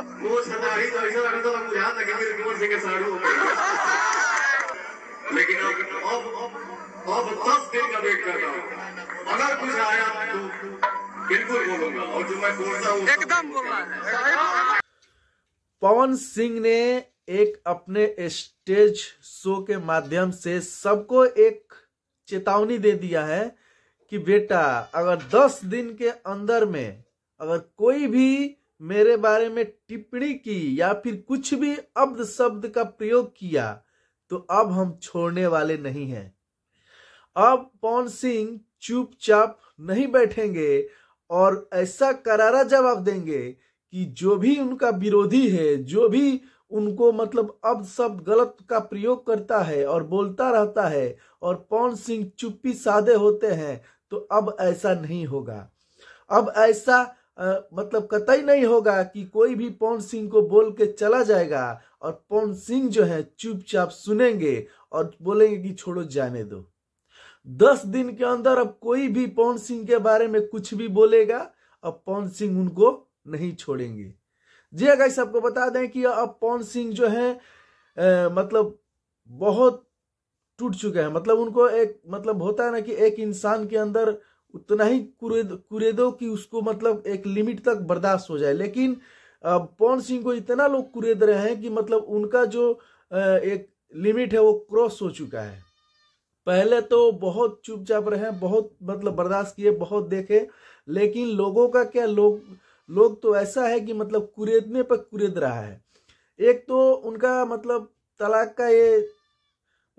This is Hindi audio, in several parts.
लेकिन अब अब दस दिन का वेट कर रहा हूँ अगर कुछ आया तो बिल्कुल बोलूंगा और जो मैं बोलता हूँ एकदम पवन सिंह ने एक अपने स्टेज शो के माध्यम से सबको एक चेतावनी दे दिया है कि बेटा अगर 10 दिन के अंदर में अगर कोई भी मेरे बारे में टिप्पणी की या फिर कुछ भी अब्द शब्द का प्रयोग किया तो अब हम छोड़ने वाले नहीं हैं अब पवन सिंह चुपचाप नहीं बैठेंगे और ऐसा करारा जवाब देंगे कि जो भी उनका विरोधी है जो भी उनको मतलब अब शब्द गलत का प्रयोग करता है और बोलता रहता है और पवन सिंह चुप्पी सादे होते हैं तो अब ऐसा नहीं होगा अब ऐसा आ, मतलब कतई नहीं होगा कि कोई भी पवन सिंह को बोल के चला जाएगा और पवन सिंह जो है चुपचाप सुनेंगे और बोलेंगे कि छोड़ो जाने दो दस दिन के अंदर अब कोई भी पवन सिंह के बारे में कुछ भी बोलेगा अब पवन सिंह उनको नहीं छोड़ेंगे जी अगर सबको बता दें कि अब पवन सिंह जो है ए, मतलब बहुत टूट चुके हैं मतलब उनको एक मतलब होता है ना कि एक इंसान के अंदर उतना ही कुरेद कुरेदो कि उसको मतलब एक लिमिट तक बर्दाश्त हो जाए लेकिन पवन सिंह को इतना लोग कुरेद रहे हैं कि मतलब उनका जो एक लिमिट है वो क्रॉस हो चुका है पहले तो बहुत चुपचाप रहे बहुत मतलब बर्दाश्त किए बहुत देखे लेकिन लोगों का क्या लोग लोग तो ऐसा है कि मतलब कुरेदने पर कुरेद रहा है एक तो उनका मतलब तलाक का ये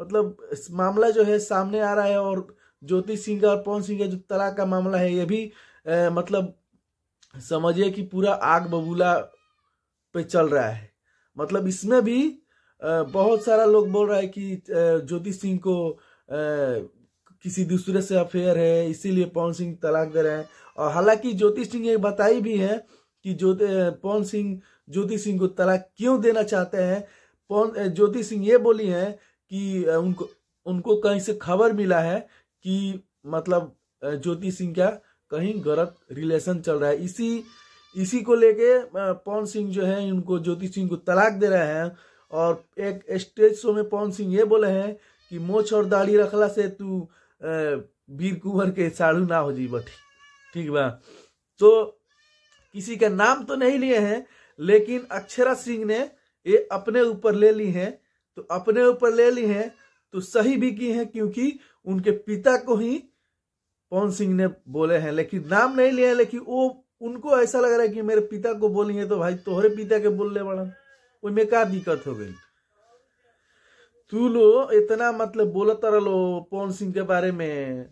मतलब मामला जो है सामने आ रहा है और ज्योति सिंह और पवन सिंह का जो तलाक का मामला है ये भी आ, मतलब समझिए कि पूरा आग बबूला पे चल रहा है मतलब इसमें भी आ, बहुत सारा लोग बोल रहा है कि ज्योति सिंह को आ, किसी दूसरे से अफेयर है इसीलिए पवन सिंह तलाक दे रहे हैं और हालांकि ज्योति सिंह ये बताई भी है कि ज्योति पवन सिंह ज्योति सिंह को तलाक क्यों देना चाहते हैं पवन ज्योति सिंह ये बोली है कि उनको उनको कहीं से खबर मिला है कि मतलब ज्योति सिंह का कहीं गलत रिलेशन चल रहा है इसी इसी को लेके पवन सिंह जो है उनको ज्योति सिंह को तलाक दे रहे हैं और एक स्टेज शो में पवन सिंह ये बोले हैं कि मोछ और दाढ़ी रखला से तू वीर कुंवर के साढ़ू ना हो जी बटी ठीक बा तो किसी का नाम तो नहीं लिए हैं लेकिन अक्षरा सिंह ने ये अपने ऊपर ले ली हैं तो अपने ऊपर ले ली हैं तो सही भी की है क्योंकि उनके पिता को ही पवन सिंह ने बोले हैं लेकिन नाम नहीं लिया लेकिन वो उनको ऐसा लग रहा है कि मेरे पिता को बोली है तो भाई तोहरे पिता के बोलने वाला ओहिमे क्या दिक्कत हो गई तू लो इतना मतलब बोला रह लो पवन सिंह के बारे में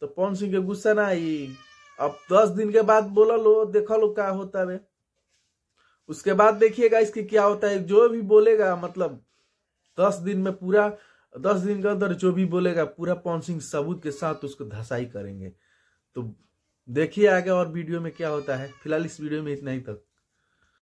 तो पवन सिंह के गुस्सा ना आई अब दस दिन के बाद बोला लो देखा लो क्या होता है उसके बाद देखिएगा इसके क्या होता है जो भी बोलेगा मतलब दस दिन में पूरा दस दिन के अंदर जो भी बोलेगा पूरा पॉन्सिंग सबूत के साथ उसको धसाई करेंगे तो देखिए आगे और वीडियो में क्या होता है फिलहाल इस वीडियो में इतना ही तक